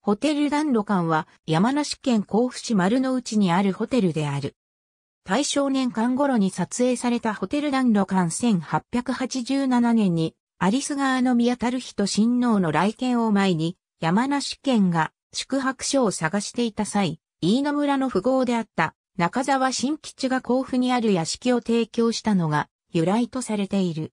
ホテル暖炉館は山梨県甲府市丸の内にあるホテルである。大正年間頃に撮影されたホテル暖炉館1887年にアリス川の宮たる日と親王の来県を前に山梨県が宿泊所を探していた際、飯野村の富豪であった中沢新吉が甲府にある屋敷を提供したのが由来とされている。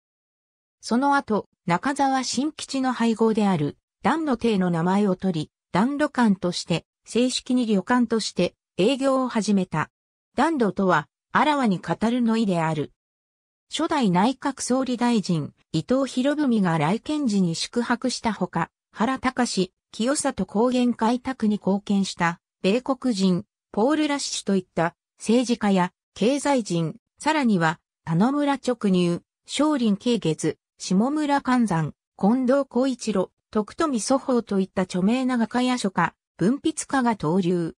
その後、中沢新吉の配合である、暖の亭の名前を取り、暖炉館として、正式に旅館として営業を始めた。暖炉とは、あらわに語るの意である。初代内閣総理大臣、伊藤博文が来県時に宿泊したほか、原隆、清里高原開拓に貢献した、米国人、ポール・ラッシュといった政治家や経済人、さらには、田野村直入、少林慶月、下村勘山、近藤光一郎、徳富祖法といった著名な画家や書家、文筆家が登竜。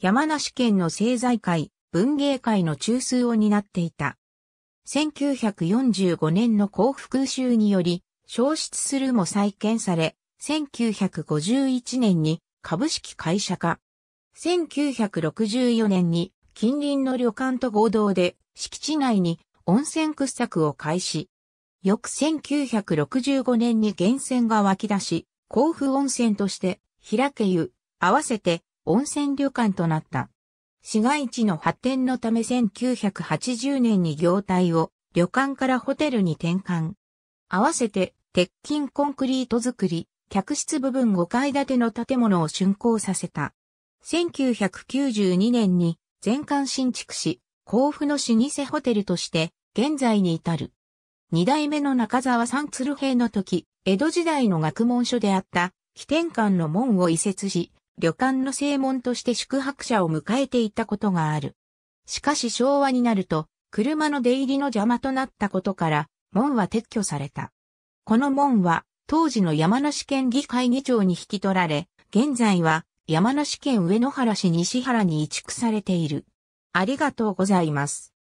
山梨県の政財界、文芸界の中枢を担っていた。1945年の幸福集により、消失するも再建され、1951年に株式会社化。1964年に近隣の旅館と合同で敷地内に温泉掘削を開始。翌1965年に源泉が湧き出し、甲府温泉として、平家湯、合わせて温泉旅館となった。市街地の発展のため1980年に業態を旅館からホテルに転換。合わせて鉄筋コンクリート作り、客室部分5階建ての建物を竣工させた。1992年に全館新築し、甲府の老舗ホテルとして現在に至る。二代目の中沢三鶴平の時、江戸時代の学問所であった、起点館の門を移設し、旅館の正門として宿泊者を迎えていたことがある。しかし昭和になると、車の出入りの邪魔となったことから、門は撤去された。この門は、当時の山梨県議会議長に引き取られ、現在は山梨県上野原市西原に移築されている。ありがとうございます。